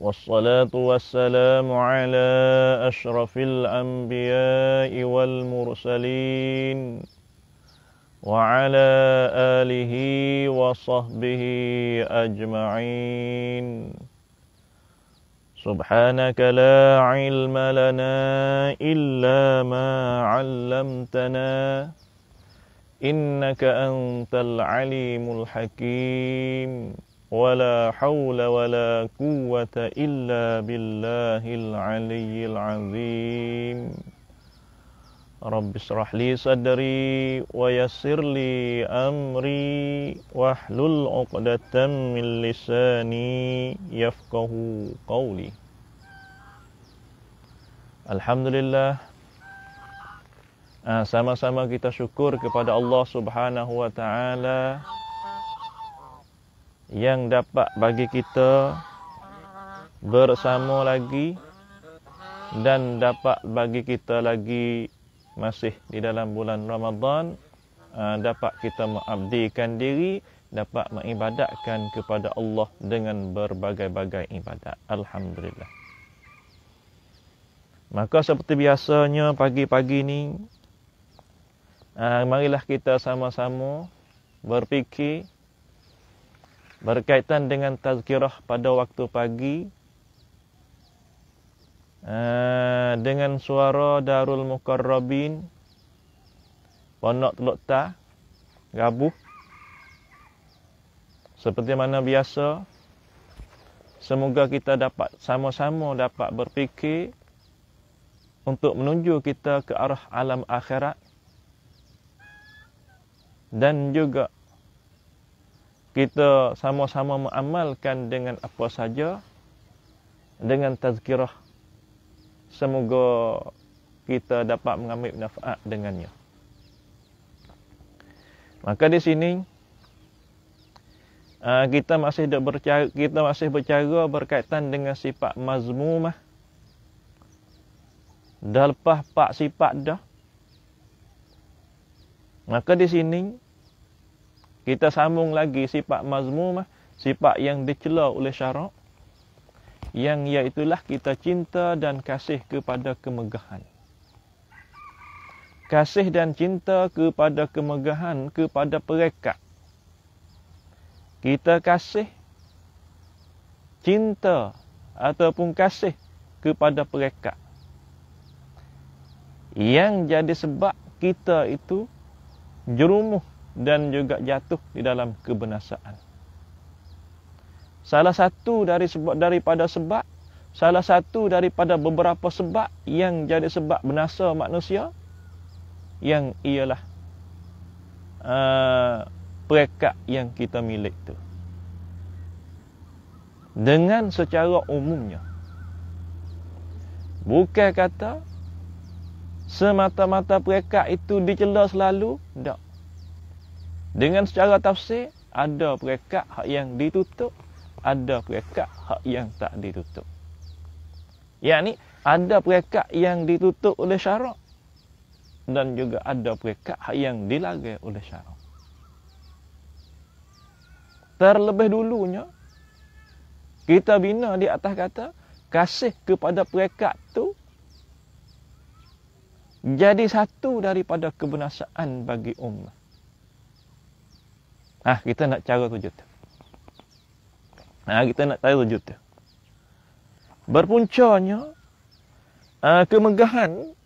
والصلاة والسلام على أشرف الأنبياء والمرسلين وعلى آله وصحبه أجمعين سبحانك لا علم لنا إلا ما علمتنا إنك أنت العليم الحكيم ولا حول ولا قوة إلا بالله العلي العظيم رب اشرح لي صدري ويسر لي أمري واحلل عقدة من لساني يفقه قولي الحمد لله sama-sama kita syukur kepada Allah Subhanahu wa taala yang dapat bagi kita bersama lagi dan dapat bagi kita lagi masih di dalam bulan Ramadan uh, dapat kita mengabdikan diri dapat mengibadatkan kepada Allah dengan berbagai-bagai ibadat alhamdulillah maka seperti biasanya pagi-pagi ini, uh, marilah kita sama-sama berfikir berkaitan dengan tazkirah pada waktu pagi eh, dengan suara Darul Mukarrabin Ponok Teluk Ta gabuh seperti mana biasa semoga kita dapat sama-sama dapat berfikir untuk menuju kita ke arah alam akhirat dan juga kita sama-sama mengamalkan dengan apa saja dengan tazkirah semoga kita dapat mengambil manfaat dengannya maka di sini ah, kita masih bercara, kita masih bercara berkaitan dengan sifat mazmumah dan lepas pak sifat dah maka di sini kita sambung lagi sifat mazmumah, eh. sifat yang dicela oleh syarak. Yang iaitulah kita cinta dan kasih kepada kemegahan. Kasih dan cinta kepada kemegahan, kepada perekat. Kita kasih, cinta ataupun kasih kepada perekat. Yang jadi sebab kita itu jerumuh dan juga jatuh di dalam kebenasaan. Salah satu dari sebab daripada sebab salah satu daripada beberapa sebab yang jadi sebab binasa manusia yang ialah uh, perekat yang kita milik tu. Dengan secara umumnya bukan kata semata-mata perekat itu dicela selalu tak dengan secara tafsir, ada perekat hak yang ditutup, ada perekat hak yang tak ditutup. Yang ni, ada perekat yang ditutup oleh syarak dan juga ada perekat hak yang dilagai oleh syarak. Terlebih dulunya, kita bina di atas kata, kasih kepada perekat tu jadi satu daripada kebenasaan bagi umat. Ha, kita nak cara sujud tu. Ah, ha, kita nak cara sujud tu. Berpuncanya, ha, kemegahan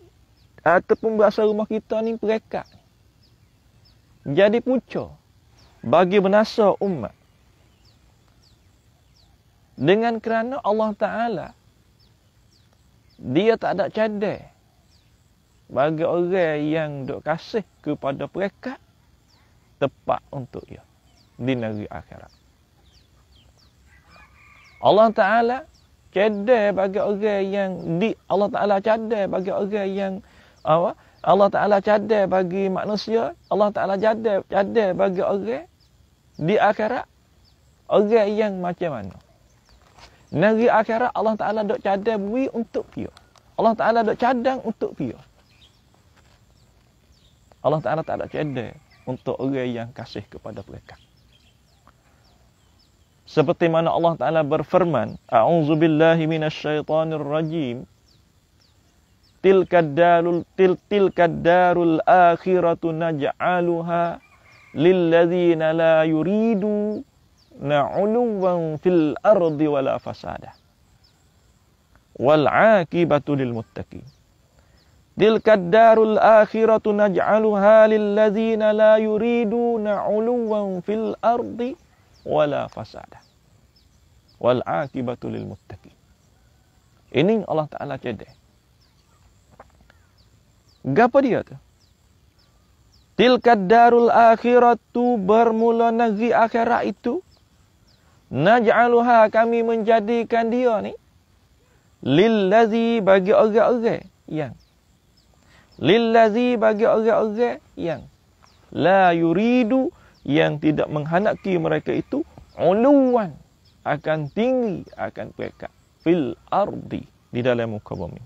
ataupun berasa rumah kita ni perekat. Jadi punca bagi benasa umat. Dengan kerana Allah Ta'ala, dia tak ada cadar bagi orang yang dok kasih kepada perekat tepat untuk dia di negeri akhirat. Allah Taala cadai bagi orang yang di Allah Taala cadai bagi orang yang apa? Allah Taala cadai bagi manusia, Allah Taala cadai cadai bagi orang di akhirat orang yang macam mana? Negeri akhirat Allah Taala dok cadai bui untuk dia. Allah Taala dok cadang untuk dia. Allah Taala tak ada cadai untuk orang yang kasih kepada mereka. Seperti mana Allah Ta'ala berfirman, A'udzu billahi minasyaitanir rajim. Tilkad darul til tilkad akhiratu naj'aluha lilladzina la yuridu na'uluwan fil ardi wala fasada. Wal 'aqibatu muttaqin. تلك الدار الآخرة نجعلها للذين لا يريدون علوا في الأرض ولا فسادا والعاقبة للمتقين Ini Allah Ta'ala cedek. Gapa dia tu? Tilka darul akhiratu bermula negeri akhirat itu. Naj'aluha kami menjadikan dia ni. Lillazi bagi orang-orang yang lillazi bagi orang-orang yang la yuridu yang tidak menghendaki mereka itu uluan akan tinggi akan peka fil ardi di dalam muka bumi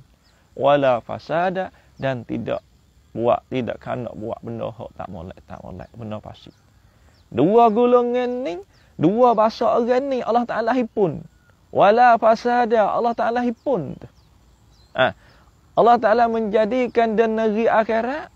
wala fasada dan tidak buat tidak kena buat benda hak tak molek tak molek benda pasti dua golongan ni dua bahasa orang ni Allah Taala hipun wala fasada Allah Taala hipun ah ha, Allah Ta'ala menjadikan dan negeri akhirat.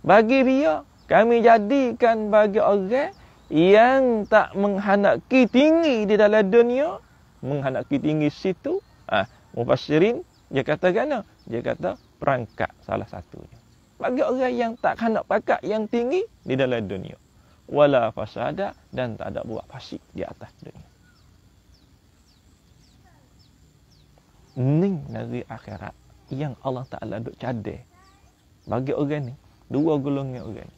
Bagi dia, kami jadikan bagi orang yang tak menghanaki tinggi di dalam dunia. Menghanaki tinggi situ. Ah, ha, Mufassirin, dia kata kena. Dia kata perangkat salah satunya. Bagi orang yang tak hendak pakat yang tinggi di dalam dunia. Wala fasada dan tak ada buat fasik di atas dunia. Ning negeri akhirat yang Allah Ta'ala duk cadir bagi orang ni dua golongan orang ni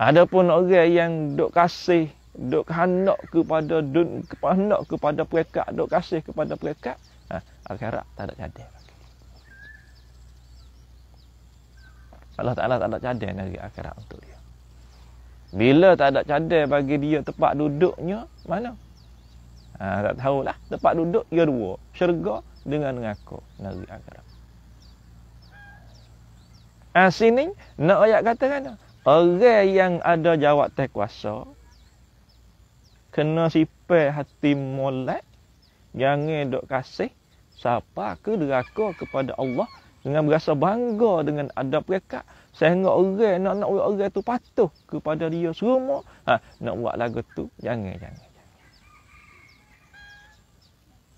ada pun orang yang duk kasih duk hendak kepada duk hendak kepada perekat duk kasih kepada perekat ha, akhirat tak ada cadir Allah Ta'ala tak ada cadir negeri akhirat untuk dia. Bila tak ada cadir bagi dia tempat duduknya, mana? Ha, tak tahulah tempat duduk ia dua, syurga dengan neraka nabi akhirat. Ha, sini nak ayat kata kan? Orang yang ada jawab teh kuasa kena sipai hati molek jangan dok kasih siapa ke neraka kepada Allah dengan berasa bangga dengan ada mereka Saya sehingga orang nak nak orang tu patuh kepada dia semua ha, nak buat lagu tu jangan jangan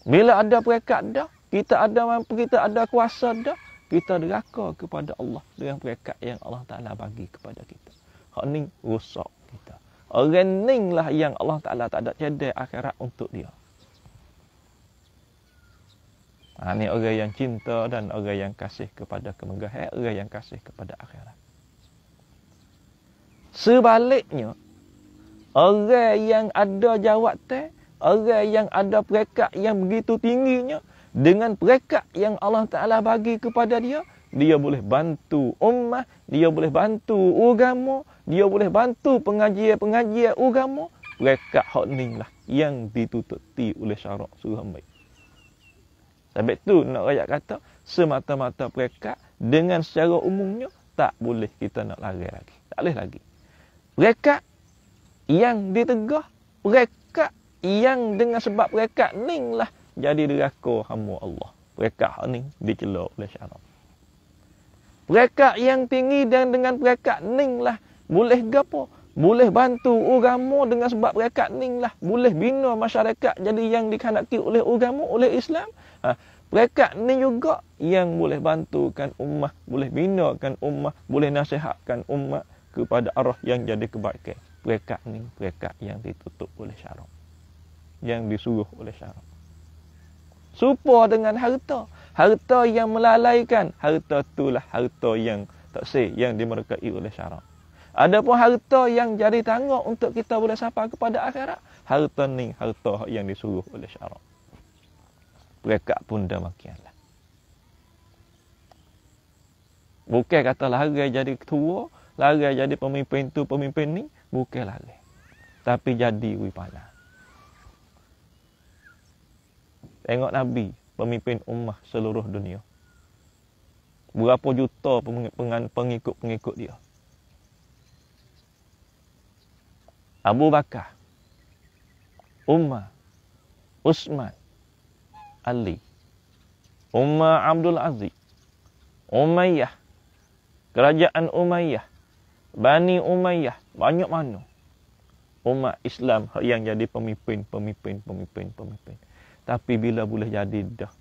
bila ada perekat dah, kita ada mampu kita ada kuasa dah, kita deraka kepada Allah dengan perekat yang Allah Taala bagi kepada kita. Hak ni rosak kita. Orang ni lah yang Allah Taala tak ada cedek akhirat untuk dia. Ha, ini orang yang cinta dan orang yang kasih kepada kemegahan, orang yang kasih kepada akhirat. Sebaliknya, orang yang ada jawatan orang yang ada perekat yang begitu tingginya dengan perekat yang Allah Ta'ala bagi kepada dia, dia boleh bantu ummah, dia boleh bantu agama, dia boleh bantu pengajian-pengajian agama, perekat hak ni lah yang ditututi oleh syarak suruh ambil. Sebab tu nak rakyat kata, semata-mata perekat dengan secara umumnya, tak boleh kita nak lari lagi. Tak boleh lagi. Perekat yang ditegah, perekat yang dengan sebab perekat ni lah jadi deraka hamba Allah. Perekat ni dicelok oleh syarat. Perekat yang tinggi dan dengan perekat ni lah boleh gapo? Boleh bantu agama dengan sebab perekat ni lah. Boleh bina masyarakat jadi yang dikhanaki oleh agama, oleh Islam. Ha, perekat ni juga yang boleh bantukan ummah, boleh binakan ummah, boleh nasihatkan ummah kepada arah yang jadi kebaikan. Mereka ni, mereka yang ditutup oleh syarat yang disuruh oleh syarak. Serupa dengan harta. Harta yang melalaikan, harta itulah harta yang tak say, yang dimurkai oleh syarak. Adapun harta yang jadi tanggung untuk kita boleh sampai kepada akhirat, harta ni harta yang disuruh oleh syarak. Berkat pun demikianlah. Bukan kata lari jadi ketua, lari jadi pemimpin tu, pemimpin ni, bukan lari. Tapi jadi wipanah. Tengok Nabi, pemimpin ummah seluruh dunia. Berapa juta pengikut-pengikut dia. Abu Bakar, Umar, Usman, Ali, Umar Abdul Aziz, Umayyah, Kerajaan Umayyah, Bani Umayyah, banyak mana. Umat Islam yang jadi pemimpin, pemimpin, pemimpin, pemimpin. pemimpin. Tapi bila boleh jadi dah,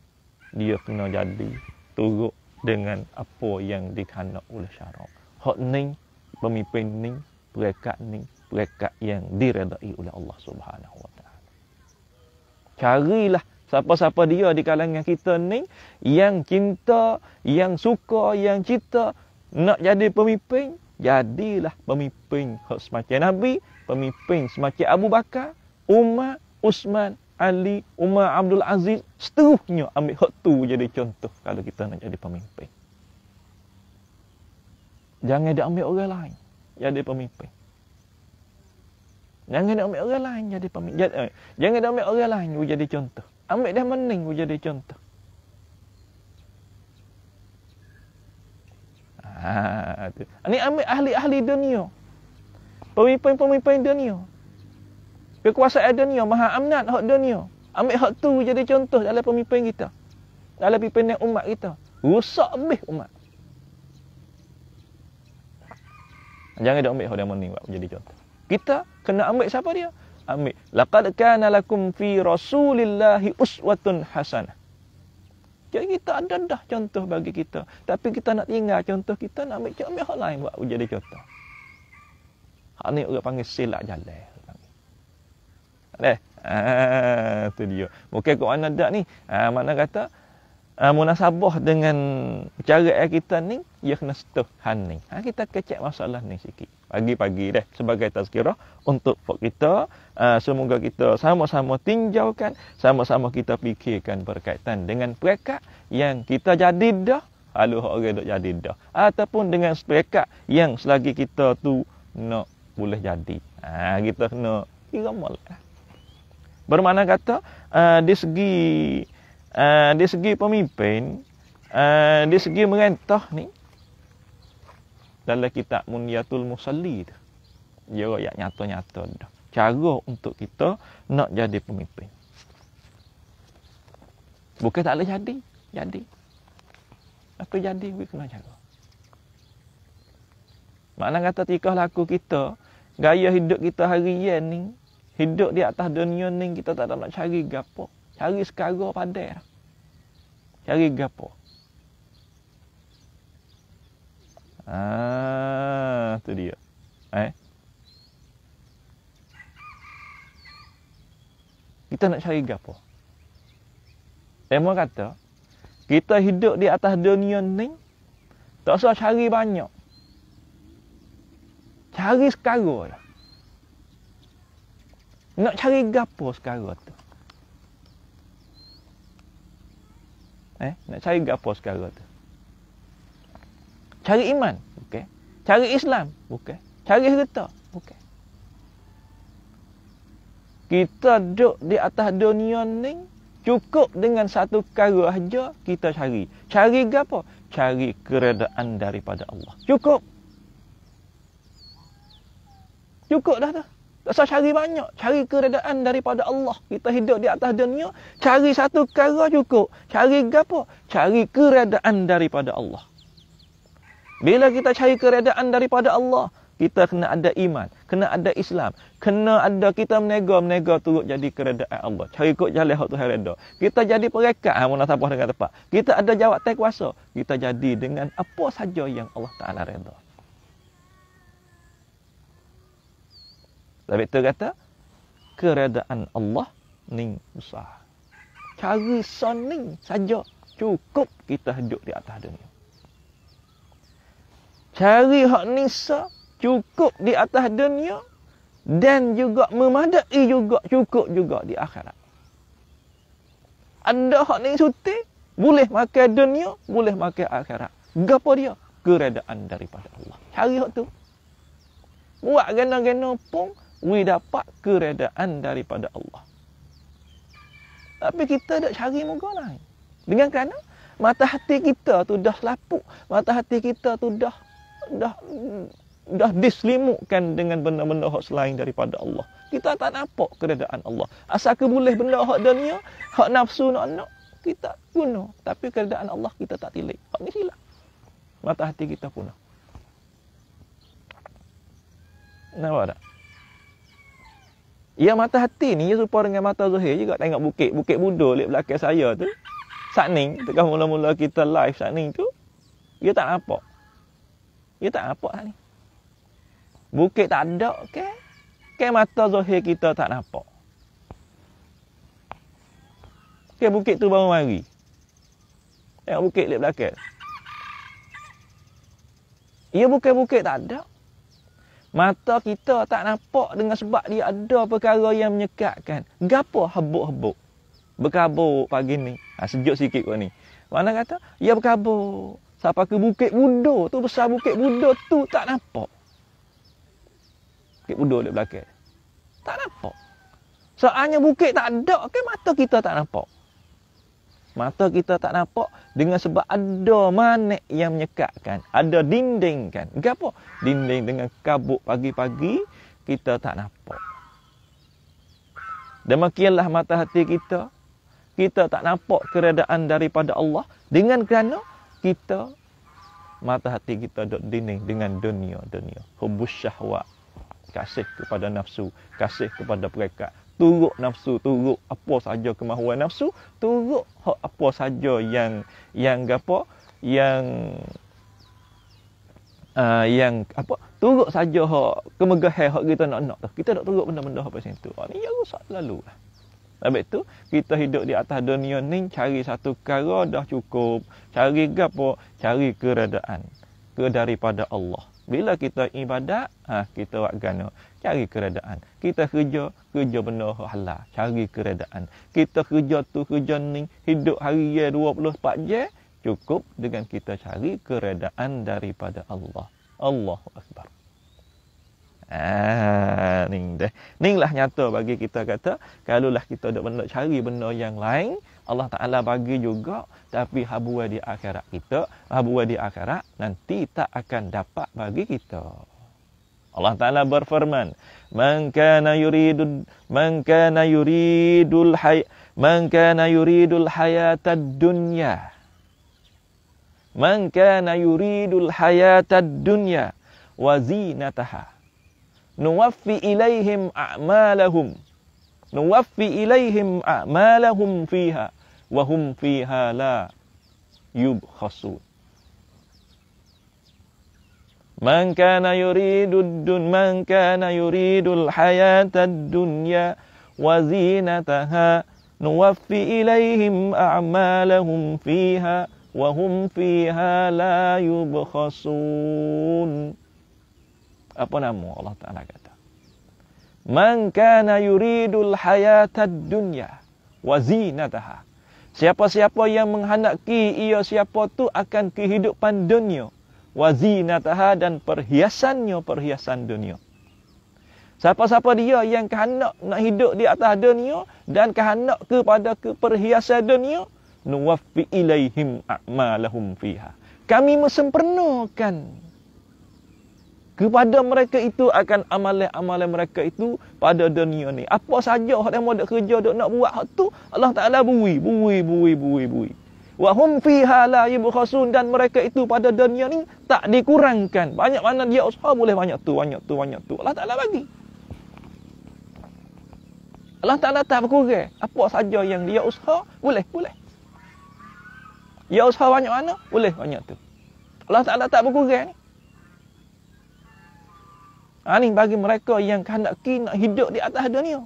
dia kena jadi turut dengan apa yang dikhanak oleh syarak. Hak ni, pemimpin ni, perekat ni, perekat yang diredai oleh Allah Subhanahu SWT. Carilah siapa-siapa dia di kalangan kita ni yang cinta, yang suka, yang cita nak jadi pemimpin, jadilah pemimpin semacam Nabi, pemimpin semacam Abu Bakar, Umar, Usman, Ali, Umar Abdul Aziz, seterusnya ambil hak tu jadi contoh kalau kita nak jadi pemimpin. Jangan dia ambil orang lain jadi pemimpin. Jangan dia ambil orang lain jadi pemimpin. Eh, jangan dia ambil orang lain jadi contoh. Ambil dia mending mening jadi contoh. Ah, ini ambil ahli-ahli dunia. Pemimpin-pemimpin dunia. Kekuasaan dunia, maha amnat hak dunia. Ambil hak tu jadi contoh dalam pemimpin kita. Dalam pemimpin umat kita. Rusak habis umat. Jangan dah ambil hak yang ni buat jadi contoh. Kita kena ambil siapa dia? Ambil. Laqad kana lakum fi rasulillahi uswatun hasanah. Jadi kita ada dah contoh bagi kita. Tapi kita nak tinggal contoh kita nak ambil contoh hak lain buat jadi contoh. Hak ni orang panggil silap jalan. Leh. Ah tu dia. Mungkin kat anak dak ni? Ah makna kata ah munasabah dengan cara kita ni ya kena setuh han ni. Ha, kita kecek masalah ni sikit. Pagi-pagi dah sebagai tazkirah untuk fok kita. Uh, semoga kita sama-sama tinjaukan. Sama-sama kita fikirkan berkaitan dengan perekat yang kita jadi dah. Lalu orang dah jadi dah. Ataupun dengan perekat yang selagi kita tu nak boleh jadi. Ha, kita kena iramal. Ha. Bermakna kata uh, eh, di segi uh, eh, di segi pemimpin uh, eh, di segi merentah ni dalam kitab Munyatul Musalli tu. Dia ayat nyata-nyata dah. Cara untuk kita nak jadi pemimpin. Bukan tak boleh jadi. Jadi. Apa jadi, kita kena cara. Maknanya kata tikah laku kita, gaya hidup kita harian ni, Hidup di atas dunia ni kita tak nak cari gapo. Cari sekara padai. Lah. Cari gapo. Ah, tu dia. Eh. Kita nak cari gapo. Emo kata, kita hidup di atas dunia ni tak usah cari banyak. Cari sekara. Lah. Nak cari gapo sekarang tu? Eh, nak cari gapo sekarang tu? Cari iman, okey. Cari Islam, okey. Cari serta, okey. Kita duduk di atas dunia ni cukup dengan satu perkara aja kita cari. Cari gapo? Cari keredaan daripada Allah. Cukup. Cukup dah tu. Tak usah cari banyak. Cari keredaan daripada Allah. Kita hidup di atas dunia. Cari satu kara cukup. Cari apa? Cari keredaan daripada Allah. Bila kita cari keredaan daripada Allah, kita kena ada iman. Kena ada Islam. Kena ada kita menegar. Menegar turut jadi keredaan Allah. Cari kot jalan yang Tuhan reda. Kita jadi perekat. Ha, mana sabar dengan tepat. Kita ada jawab tak kuasa. Kita jadi dengan apa saja yang Allah Ta'ala reda. Tapi kita kata keredaan Allah ning usah. Cara soning saja cukup kita hidup di atas dunia. Cari hak nisa cukup di atas dunia dan juga memadai juga cukup juga di akhirat. Anda hak ni suti boleh pakai dunia, boleh pakai akhirat. Gapo dia? Keredaan daripada Allah. Cari hak tu. Buat gana-gana pun we dapat keredaan daripada Allah. Tapi kita tak cari muka lain. Dengan kerana mata hati kita tu dah lapuk, mata hati kita tu dah dah dah diselimutkan dengan benda-benda hak selain daripada Allah. Kita tak nampak keredaan Allah. Asal ke boleh benda hak dunia, hak nafsu nak nak kita guna, tapi keredaan Allah kita tak tilik. Hak ni hilang. Mata hati kita punah. Nampak tak? Yang mata hati ni ia serupa dengan mata zahir juga tengok bukit. Bukit Budo di belakang saya tu. Saat ni, tengah mula-mula kita live saat ni tu. Ia tak nampak. Ia tak nampak saat ni. Bukit tak ada ke? Ke mata zahir kita tak nampak. Ke bukit tu baru mari. Tengok bukit di belakang. Ia bukan bukit tak ada. Mata kita tak nampak dengan sebab dia ada perkara yang menyekatkan. Gapo habuk-habuk? Berkabuk pagi ni. Ha, sejuk sikit kau ni. Mana kata? Ya berkabuk. Sampai ke bukit budo tu besar bukit budo tu tak nampak. Bukit budo dekat belakang. Tak nampak. Soalnya bukit tak ada ke mata kita tak nampak. Mata kita tak nampak dengan sebab ada mana yang menyekatkan. Ada dinding kan. Kenapa? Dinding dengan kabut pagi-pagi kita tak nampak. Demikianlah mata hati kita. Kita tak nampak keredaan daripada Allah. Dengan kerana kita, mata hati kita duduk dinding dengan dunia-dunia. Hubus syahwat. Kasih kepada nafsu. Kasih kepada perekat turuk nafsu, turuk apa saja kemahuan nafsu, turuk apa saja yang yang apa yang uh, yang apa turuk saja hak kemegahan hak kita nak nak Kita nak turuk benda-benda apa macam tu. Oh, ah, ni yang rosak lalu. Habis tu kita hidup di atas dunia ni cari satu perkara dah cukup. Cari apa? Cari keredaan ke daripada Allah. Bila kita ibadat, ha, kita buat gana. Cari keredaan. Kita kerja, kerja benda halal. Cari keredaan. Kita kerja tu, kerja ni, hidup hari ye 24 je, cukup dengan kita cari keredaan daripada Allah. Allahu Akbar. Ah, ni dah. lah nyata bagi kita kata, kalau lah kita ada benda cari benda yang lain, Allah Ta'ala bagi juga Tapi habuah di akhirat kita Habuah di akhirat nanti tak akan dapat bagi kita Allah Ta'ala berfirman Man kana yuridu Man kana yuridu hay, Man kana yuridu hayatad dunya Man kana yuridu hayatad dunya Wa zinataha Nuwaffi ilayhim a'malahum Nuwaffi ilayhim a'malahum fiha وهم فيها لا يبخسون من كان يريد الدن من كان يريد الحياة الدنيا وزينتها نوفي إليهم أعمالهم فيها وهم فيها لا يبخسون apa nama Allah Ta'ala kata Man kana yuridul hayatad dunya wa zinataha Siapa-siapa yang menghendaki ia siapa tu akan kehidupan dunia. Wazinataha dan perhiasannya perhiasan dunia. Siapa-siapa dia yang kehendak nak hidup di atas dunia dan kehendak kepada keperhiasan dunia. Nuwafi ilaihim a'malahum fiha. Kami mesempurnakan dunia kepada mereka itu akan amalan-amalan mereka itu pada dunia ni. Apa saja hak demo nak kerja, dok nak buat hak tu, Allah Taala bui, bui, bui, bui, bui. Wa hum fiha la yubkhasun dan mereka itu pada dunia ni tak dikurangkan. Banyak mana dia usaha boleh banyak tu, banyak tu, banyak tu. Allah Taala bagi. Allah Taala tak berkurang. Apa saja yang dia usaha, boleh, boleh. Dia usaha banyak mana, boleh banyak tu. Allah Taala tak berkurang. Ha, bagi mereka yang kandaki nak hidup di atas dunia.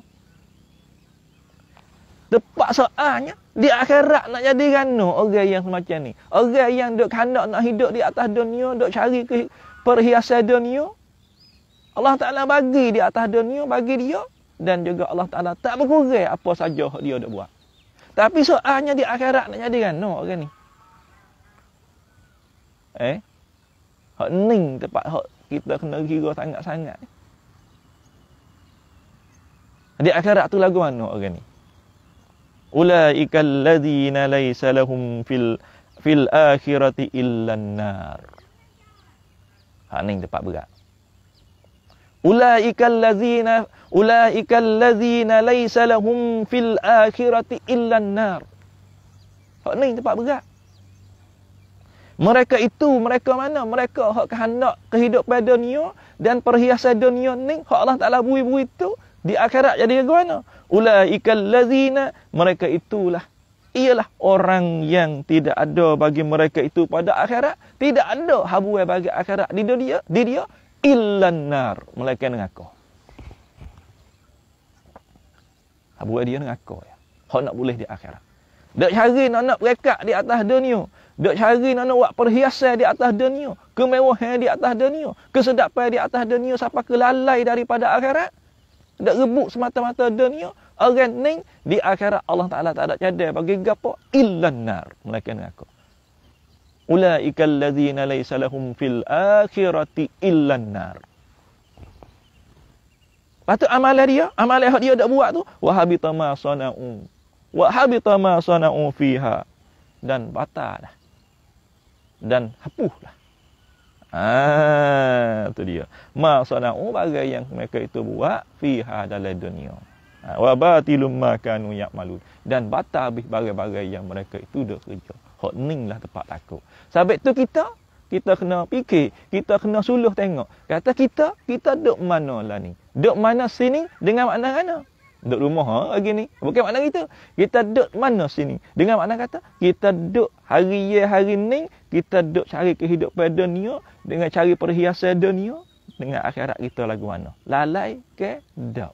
Tepat soalnya, di akhirat nak jadi rana orang yang semacam ni. Orang yang duk kandak nak hidup di atas dunia, duk cari ke perhiasan dunia. Allah Ta'ala bagi di atas dunia, bagi dia. Dan juga Allah Ta'ala tak berkurang apa saja dia duk buat. Tapi soalnya di akhirat nak jadi rana orang ni. Eh? Hak ning tepat hak kita kena kira sangat-sangat. Di akhirat tu lagu mana orang ni? Ulaikal alladhina laysa lahum fil fil akhirati illa an-nar. Ha ni tempat berat. Ulaikal alladhina Ulaikal alladhina laysa lahum fil akhirati illa an-nar. Ha ni tempat berat. Mereka itu, mereka mana? Mereka hak kehendak kehidupan dunia dan perhiasan dunia ni, hak Allah Ta'ala bui-bui itu, di akhirat jadi ke mana? Ula'ikal lazina, mereka itulah. Ialah orang yang tidak ada bagi mereka itu pada akhirat. Tidak ada habuai bagi akhirat di dunia, di dia. Illan nar, mereka dengan aku. Habuai dia dengan aku. Ya. Hak nak boleh di akhirat. Dia cari nak-nak berekat di atas dunia. Dia cari nak nak buat perhiasan di atas dunia. Kemewahan di atas dunia. Kesedapan di atas dunia. siapa kelalai daripada akhirat. Dia rebut semata-mata dunia. Orang ni di akhirat Allah Ta'ala tak ada cadar bagi gapa. Illa nar. Mereka ni aku. Ula'ikal ladhina laysa fil akhirati illa nar. Lepas tu amalan dia. Amalan yang dia dah buat tu. Wahabita ma sana'u. Wahabita fiha. Dan batal dah dan hapuhlah. Ah, tu dia. Maksudnya, oh bagai yang mereka itu buat fiha dalam dunia. Ah, wa batilum makanu ya'malun. Dan batal habis bagai-bagai yang mereka itu dah kerja. Hak ning lah tempat takut. Sebab tu kita, kita kena fikir. Kita kena suluh tengok. Kata kita, kita dok mana lah ni. Dok mana sini dengan mana-mana duduk rumah ha, lagi ni. Bukan makna kita. Kita duduk mana sini? Dengan makna kata, kita duduk hari ye hari ni, kita duduk cari kehidupan dunia, dengan cari perhiasan dunia, dengan akhirat kita lagu mana? Lalai ke duduk.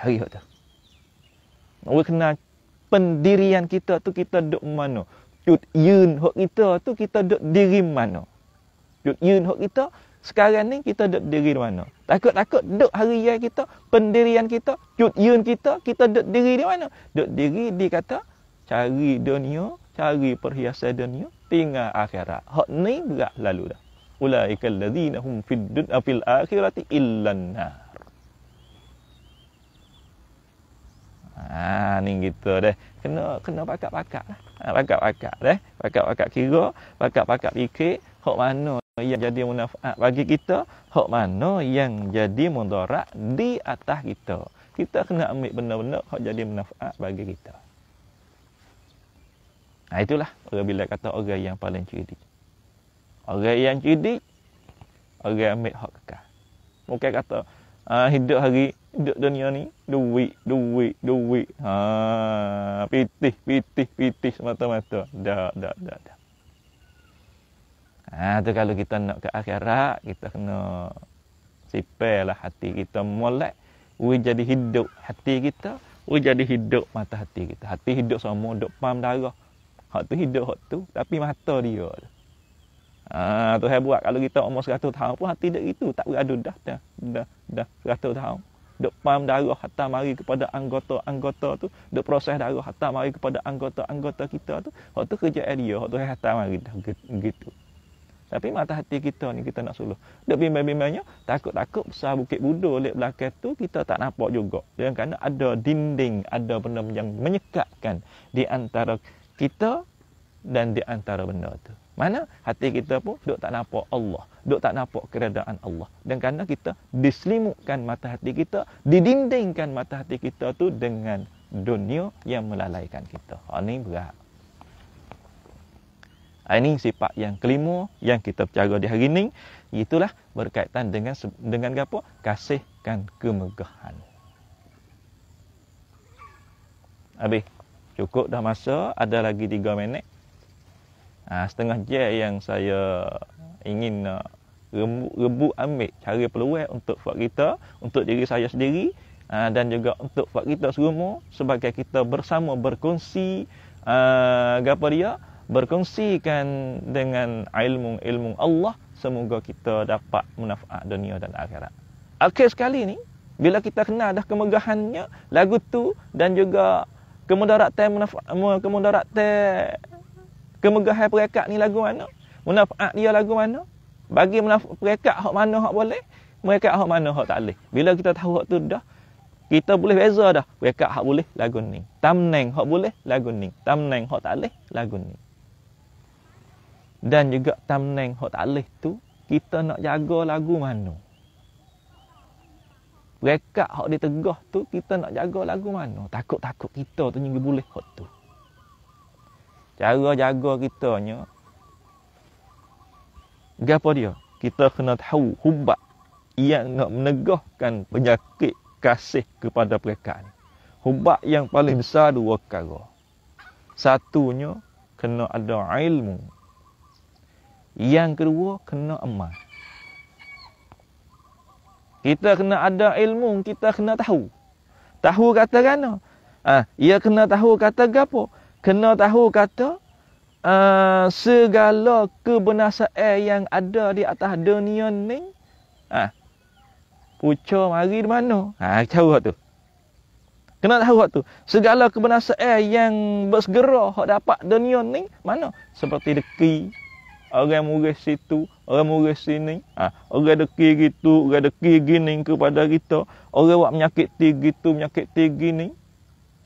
Hari waktu. Kita kena pendirian kita tu, kita duduk mana? Yud yun hok kita tu, kita duduk diri mana? Yud yun hok kita, sekarang ni kita duduk diri di mana? Takut-takut duduk hari yang kita, pendirian kita, cut yun kita, kita duduk diri di mana? Duduk diri di kata, cari dunia, cari perhiasan dunia, tinggal akhirat. Hak ni berat lalu dah. Ula'ikal ladhina hum fil dunia ah, fil akhirati illan nar. Ah, ni kita deh. Kena kena pakak-pakak lah. Ha, pakak-pakak deh. Pakak-pakak kira, pakak-pakak fikir. Hak mana yang jadi manfaat bagi kita, hak mana yang jadi mudarat di atas kita. Kita kena ambil benda-benda hak jadi manfaat bagi kita. Nah itulah orang bila kata orang yang paling cerdik. Orang yang cerdik orang ambil hak kekal. Mungkin kata uh, hidup hari hidup dunia ni duit duit duit ha pitih pitih pitih semata-mata. Dak dak dak dak. Ha, tu kalau kita nak ke akhirat, kita kena sipailah hati kita molek. we jadi hidup hati kita, we jadi hidup mata hati kita. Hati hidup semua duk pam darah. Hak tu hidup, hak tu. Tapi mata dia tu. Ha, tu saya buat kalau kita umur 100 tahun pun hati dia itu. Tak beradu dah, dah, dah, dah 100 tahun. Duk pam darah hatta mari kepada anggota-anggota tu. Duk proses darah hatta mari kepada anggota-anggota kita tu. Hak tu kerja dia, hak tu saya hatta mari dah. Gitu. Get, tapi mata hati kita ni kita nak suluh. Dek bimbang-bimbangnya takut-takut besar bukit budo lek belakang tu kita tak nampak juga. Dan kerana ada dinding, ada benda yang menyekatkan di antara kita dan di antara benda tu. Mana hati kita pun dok tak nampak Allah, dok tak nampak keredaan Allah. Dan kerana kita diselimutkan mata hati kita, didindingkan mata hati kita tu dengan dunia yang melalaikan kita. Ha ni berat. Ini sifat yang kelima yang kita bercakap di hari ini. Itulah berkaitan dengan dengan apa? Kasihkan kemegahan. Habis. Cukup dah masa. Ada lagi tiga minit. Ha, setengah je yang saya ingin uh, ah, rebut, rebut ambil cara peluang untuk buat kita, untuk diri saya sendiri uh, dan juga untuk buat kita semua sebagai kita bersama berkongsi uh, apa dia, berkongsikan dengan ilmu-ilmu Allah semoga kita dapat manfaat dunia dan akhirat. Akhir sekali ni bila kita kenal dah kemegahannya lagu tu dan juga kemudaratan manfaat kemudaratan kemegahan perekat ni lagu mana? Manfaat dia lagu mana? Bagi manfaat perekat hak mana hak boleh? Mereka hak mana hak tak boleh. Bila kita tahu hak tu dah kita boleh beza dah. Mereka hak boleh lagu ni. Tamneng hak boleh lagu ni. Tamneng hak tak boleh lagu ni dan juga tamneng hok tak leh tu kita nak jaga lagu mana Mereka hok ditegah tu kita nak jaga lagu mana takut-takut kita tu nyi boleh hok tu cara jaga kitanya gapo dia kita kena tahu hubat yang nak menegahkan penyakit kasih kepada mereka. ni. yang paling besar dua perkara. Satunya, kena ada ilmu yang kedua, kena emas. Kita kena ada ilmu, kita kena tahu. Tahu kata kena. Ah, ha, ia kena tahu kata gapo? Kena tahu kata uh, segala kebenasaan yang ada di atas dunia ni. Ah. Ha, Pucuk mari di mana? Ah, ha, tahu tu. Kena tahu waktu segala kebenasaan yang bersegera hak dapat dunia ni mana seperti deki orang murid situ, orang murid sini, ha, orang deki gitu, orang deki gini kepada kita, orang buat menyakit ti gitu, menyakit ti gini,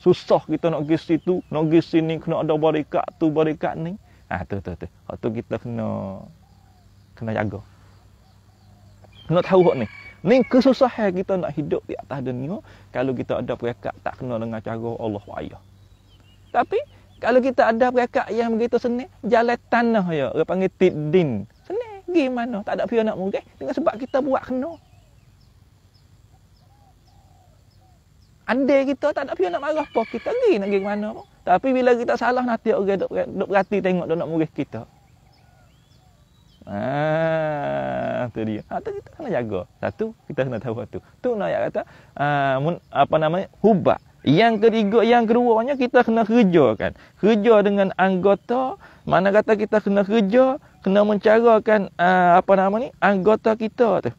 susah kita nak pergi situ, nak pergi sini, kena ada barikat tu, barikat ni, ha, tu, tu, tu, waktu kita kena, kena jaga, kena tahu hak ni, ni kesusahan kita nak hidup di atas dunia, kalau kita ada perikat tak kena dengan cara Allah wa'ayah, tapi, kalau kita ada perekat yang begitu seni, jalan tanah ya. Dia panggil tiddin. Senik, pergi mana? Tak ada pihak nak murid. Dengan sebab kita buat kena. Andai kita tak ada pihak nak marah apa, kita pergi nak pergi mana pun. Tapi bila kita salah nanti orang okay, duk, duk berhati tengok dia nak murid kita. Ah, tu dia. Ha, kita kena jaga. Satu, kita kena tahu satu. Tu nak kata, uh, mun, apa namanya, hubak. Yang ketiga, yang keduanya kita kena kerja kan. Kerja dengan anggota, mana kata kita kena kerja, kena mencarakan uh, apa nama ni, anggota kita tu.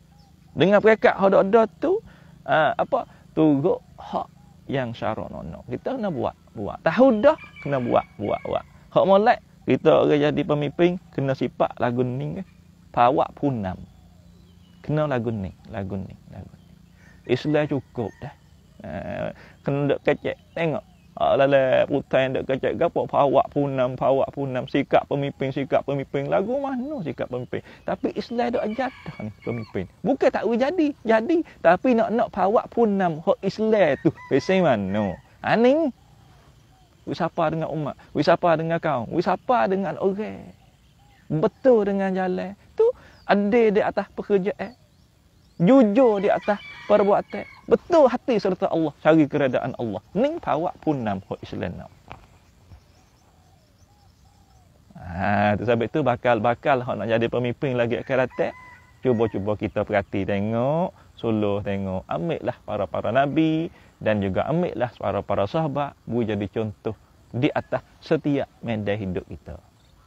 Dengan perekat hodok-hodok tu, uh, apa, turut hak yang syarat nono. Kita kena buat, buat. Tahu dah, kena buat, buat, buat. Hak molek, kita orang jadi pemimpin, kena sipak lagu ni kan. Pawak punam. Kena lagu ni, lagu ni, lagu ni. Islam cukup dah. Eh, kena kecek tengok ah, lele putain dok kecek gapo pawak punam pawak punam sikap pemimpin sikap pemimpin lagu mana sikap pemimpin tapi Islam dok ajar ni pemimpin bukan tak boleh jadi jadi tapi nak nak pawak punam hok Islam tu pesen mano aning ha, wis apa dengan umat wis apa dengan kau wis apa dengan orang betul dengan jalan tu ade di atas pekerjaan jujur di atas perbuatan. Betul hati serta Allah. Cari keredaan Allah. Ning pawak pun nam hu Islam nam. Ha, tu sebab tu bakal-bakal hak nak jadi pemimpin lagi akan datang. Cuba-cuba kita perhati tengok, solo tengok. Ambil lah para-para nabi dan juga ambil lah para-para sahabat boleh jadi contoh di atas setiap medan hidup kita.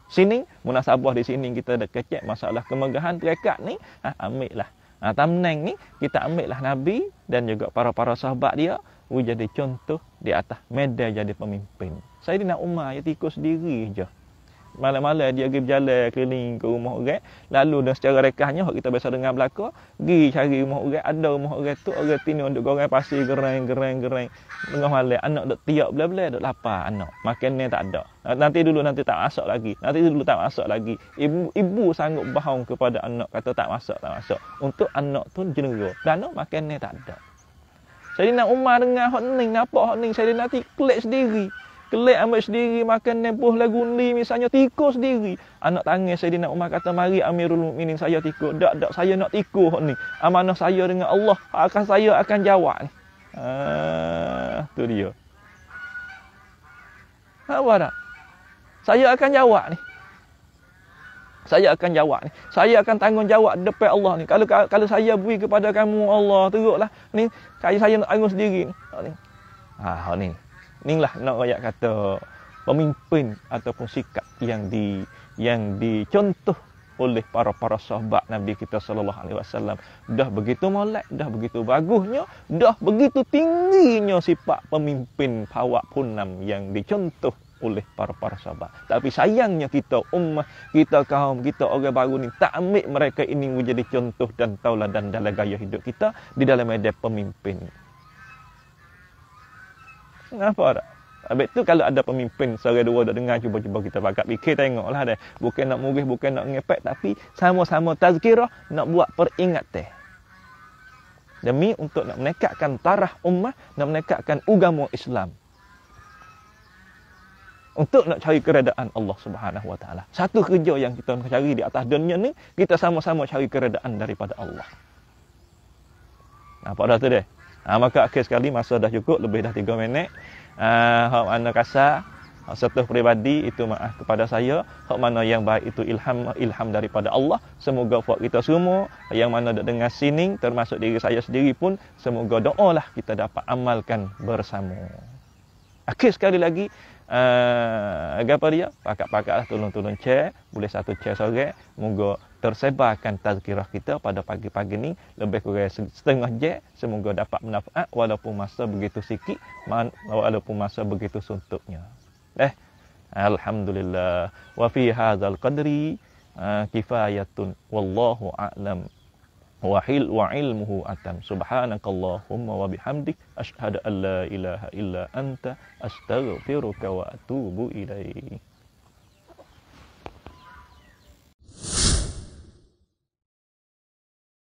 Sini, munasabah di sini kita dah kecek masalah kemegahan terekat ni. Ah, ha, ambil lah. Ha, ah, tamneng ni kita ambil lah Nabi dan juga para-para sahabat dia jadi contoh di atas media jadi pemimpin. Saidina Umar yang tikus diri je malam-malam dia pergi berjalan keliling ke rumah orang lalu dan secara rekahnya hak kita biasa dengar belaka pergi cari rumah orang ada rumah orang tu orang tini untuk goreng pasir gerang gerang gerang tengah malam anak dok tiap bela-bela dok lapar anak makanan tak ada nanti dulu nanti tak masak lagi nanti dulu tak masak lagi ibu ibu sanggup bahang kepada anak kata tak masak tak masak untuk anak tu jenera dan anak makanan tak ada nak Umar dengan hak ning napa hak ning Sayyidina tiklek sendiri kelik ambil sendiri makan nempuh lagu ni misalnya tikus sendiri anak tangis saya nak Umar kata mari Amirul Mukminin saya tikus dak dak saya nak tikus ni amanah saya dengan Allah akan saya akan jawab ni ha, ah tu dia apa dah saya akan jawab ni saya akan jawab ni. Saya akan tanggungjawab depan Allah ni. Kalau kalau saya beri kepada kamu Allah teruklah ni. Saya saya nak tanggung sendiri ni. Ha ni inilah nak rakyat kata pemimpin ataupun sikap yang di yang dicontoh oleh para-para sahabat Nabi kita sallallahu alaihi wasallam dah begitu molek dah begitu bagusnya dah begitu tingginya sifat pemimpin pawak punam yang dicontoh oleh para-para sahabat. Tapi sayangnya kita ummah, kita kaum, kita orang baru ni tak ambil mereka ini menjadi contoh dan tauladan dalam gaya hidup kita di dalam medan pemimpin apa? tak? Habis tu kalau ada pemimpin suara dua dah dengar cuba-cuba kita pakat fikir tengoklah dia. Bukan nak murih, bukan nak ngepek tapi sama-sama tazkirah nak buat peringat peringatan. Demi untuk nak menekatkan tarah ummah, nak menekatkan agama Islam. Untuk nak cari keredaan Allah Subhanahu Wa Taala. Satu kerja yang kita nak cari di atas dunia ni, kita sama-sama cari keredaan daripada Allah. Apa dah tu deh. Uh, maka akhir sekali masa dah cukup lebih dah 3 minit. Uh, hak mana kasar, hak satu peribadi itu maaf kepada saya. Hak mana yang baik itu ilham ilham daripada Allah. Semoga buat kita semua yang mana dah dengar sini termasuk diri saya sendiri pun semoga doalah kita dapat amalkan bersama. Akhir sekali lagi uh, apa dia? Pakak-pakaklah tolong-tolong share, boleh satu share sore. Moga uh, tersebarkan tazkirah kita pada pagi-pagi ni lebih kurang setengah je semoga dapat manfaat walaupun masa begitu sikit walaupun masa begitu suntuknya eh alhamdulillah wa fi hadzal qadri ha, kifayatun wallahu a'lam wa hil wa ilmuhu atam subhanakallahumma wa bihamdik ashhadu an la ilaha illa anta astaghfiruka wa atubu ilaik